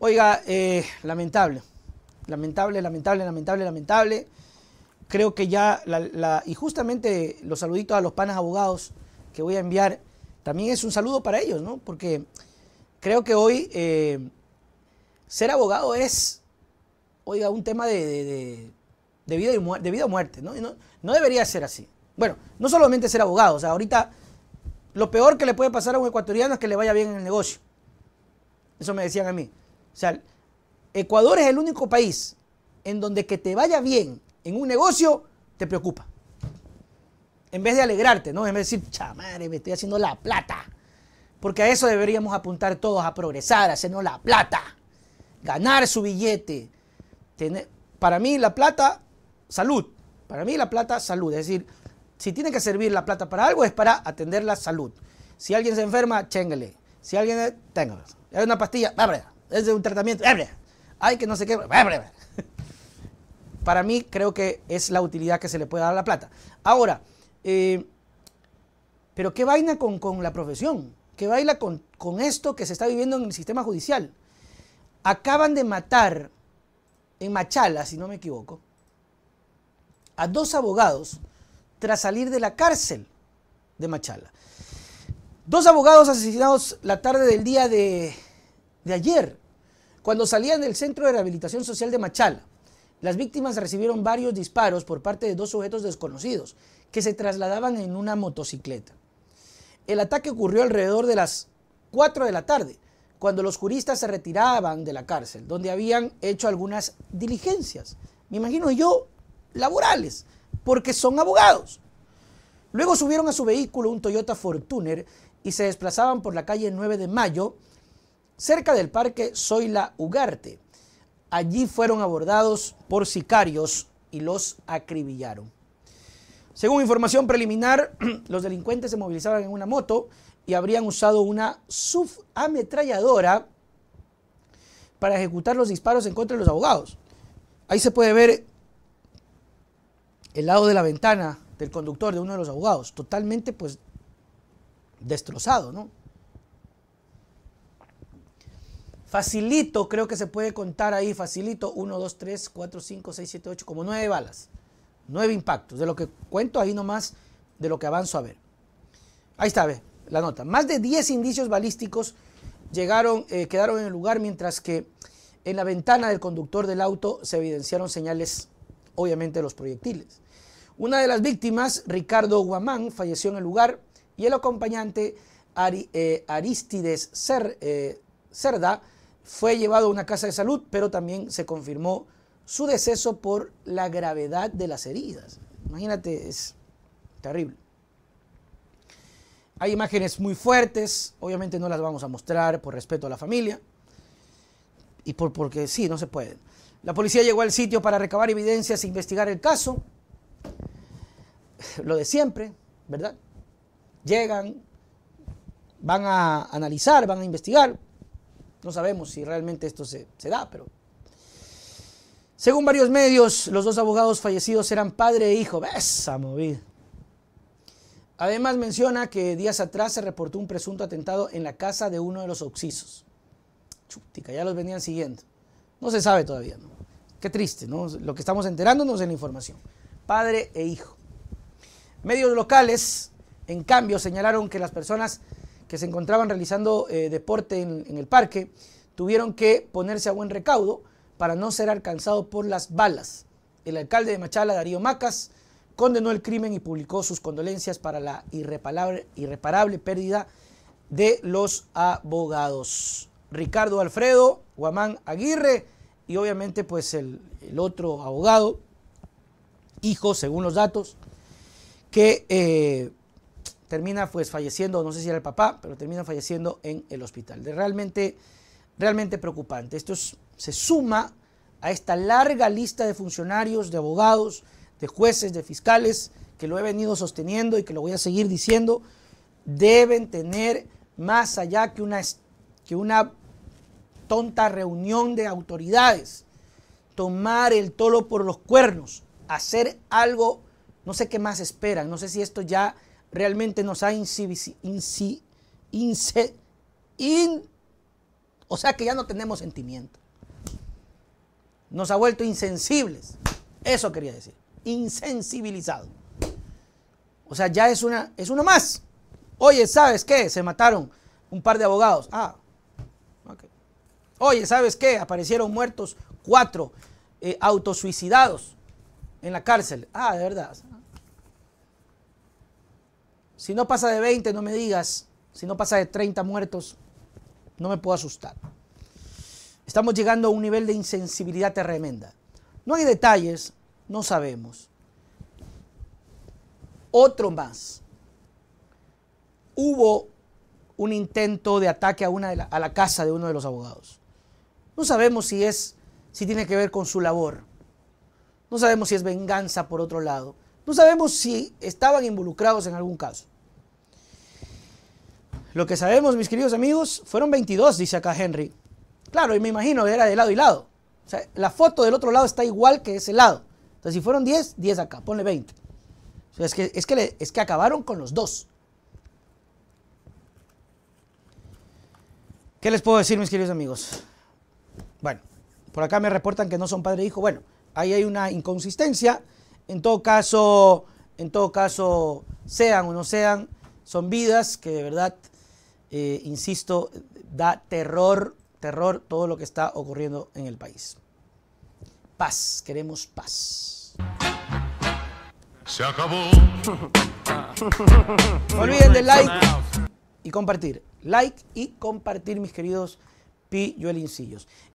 Oiga, eh, lamentable, lamentable, lamentable, lamentable, lamentable. Creo que ya, la, y justamente los saluditos a los panas abogados que voy a enviar, también es un saludo para ellos, ¿no? Porque creo que hoy eh, ser abogado es, oiga, un tema de, vida, y de vida o muerte, ¿no? ¿no? No debería ser así. Bueno, no solamente ser abogado, o sea, ahorita lo peor que le puede pasar a un ecuatoriano es que le vaya bien en el negocio. Eso me decían a mí. O sea, Ecuador es el único país en donde que te vaya bien en un negocio te preocupa. En vez de alegrarte, ¿no? En vez de decir, chamare, me estoy haciendo la plata. Porque a eso deberíamos apuntar todos, a progresar, a hacernos la plata, ganar su billete. Tener... Para mí la plata, salud. Para mí la plata, salud. Es decir, si tiene que servir la plata para algo es para atender la salud. Si alguien se enferma, chéngale. Si alguien... Téngalo. Hay una pastilla, vámonos es de un tratamiento. Hay eh, que no sé qué. Eh, Para mí creo que es la utilidad que se le puede dar a la plata. Ahora, eh, pero qué vaina con, la profesión, qué vaina con, esto que se está viviendo en el sistema judicial. Acaban de matar en Machala, si no me equivoco, a dos abogados tras salir de la cárcel de Machala. Dos abogados asesinados la tarde del día de, de ayer. Cuando salían del Centro de Rehabilitación Social de Machala, las víctimas recibieron varios disparos por parte de dos sujetos desconocidos que se trasladaban en una motocicleta. El ataque ocurrió alrededor de las 4 de la tarde, cuando los juristas se retiraban de la cárcel, donde habían hecho algunas diligencias, me imagino yo, laborales, porque son abogados. Luego subieron a su vehículo un Toyota Fortuner y se desplazaban por la calle 9 de Mayo cerca del parque Zoila Ugarte. Allí fueron abordados por sicarios y los acribillaron. Según información preliminar, los delincuentes se movilizaban en una moto y habrían usado una subametralladora para ejecutar los disparos en contra de los abogados. Ahí se puede ver el lado de la ventana del conductor de uno de los abogados, totalmente pues destrozado, ¿no? Facilito, creo que se puede contar ahí, facilito, 1, 2, 3, 4, 5, 6, 7, 8, como nueve balas. 9 impactos. De lo que cuento ahí nomás, de lo que avanzo a ver. Ahí está, ve, la nota. Más de 10 indicios balísticos llegaron, eh, quedaron en el lugar, mientras que en la ventana del conductor del auto se evidenciaron señales, obviamente, de los proyectiles. Una de las víctimas, Ricardo Guamán, falleció en el lugar y el acompañante eh, Aristides eh, Cerda fue llevado a una casa de salud, pero también se confirmó su deceso por la gravedad de las heridas. Imagínate, es terrible. Hay imágenes muy fuertes, obviamente no las vamos a mostrar por respeto a la familia y por, porque sí, no se pueden. La policía llegó al sitio para recabar evidencias e investigar el caso. Lo de siempre, ¿verdad? Llegan, van a analizar, van a investigar, no sabemos si realmente esto se, da, pero... Según varios medios, los dos abogados fallecidos eran padre e hijo. ¡Besa movida! Además menciona que días atrás se reportó un presunto atentado en la casa de uno de los occisos Chutica, ya los venían siguiendo. No se sabe todavía. ¿no? Qué triste, ¿no? Lo que estamos enterándonos es la información. Padre e hijo. Medios locales, en cambio, señalaron que las personas que se encontraban realizando eh, deporte en, el parque tuvieron que ponerse a buen recaudo para no ser alcanzados por las balas. El alcalde de Machala, Darío Macas, condenó el crimen y publicó sus condolencias para la irreparable, irreparable pérdida de los abogados. Ricardo Alfredo, Guamán Aguirre y obviamente pues el, otro abogado, hijo según los datos, que eh, termina pues falleciendo, no sé si era el papá, pero termina falleciendo en el hospital. De realmente, realmente preocupante. Esto se suma a esta larga lista de funcionarios, de abogados, de jueces, de fiscales, que lo he venido sosteniendo y que lo voy a seguir diciendo, deben tener más allá que una, que una tonta reunión de autoridades, tomar el tolo por los cuernos, hacer algo, no sé qué más esperan, no sé si esto ya realmente nos ha inci, in, o sea que ya no tenemos sentimiento. Nos ha vuelto insensibles. Eso quería decir. Insensibilizado. O sea, ya es una es uno más. Oye, ¿sabes qué? Se mataron un par de abogados. Ah. Oye, ¿sabes qué? Aparecieron muertos cuatro eh, autosuicidados en la cárcel. Ah, de verdad. Si no pasa de 20, no me digas. Si no pasa de 30 muertos, no me puedo asustar. Estamos llegando a un nivel de insensibilidad tremenda. No hay detalles, no sabemos. Otro más. Hubo un intento de ataque a, una la, a la casa de uno de los abogados. No sabemos si es si tiene que ver con su labor. No sabemos si es venganza por otro lado. No sabemos si estaban involucrados en algún caso. Lo que sabemos, mis queridos amigos, fueron 22, dice acá Henry. Claro, y me imagino era de lado y lado. O sea, la foto del otro lado está igual que ese lado. Entonces, si fueron 10, 10 acá, ponle 20. O sea, es que, es que, es que acabaron con los dos. ¿Qué les puedo decir, mis queridos amigos? Bueno, por acá me reportan que no son padre e hijo. Bueno, ahí hay una inconsistencia. En todo caso, en todo caso, sean o no sean, son vidas que de verdad eh, insisto, da terror, terror todo lo que está ocurriendo en el país. Paz, queremos paz. Se acabó. No olviden de like y compartir. Like y compartir, mis queridos pilluelincillos.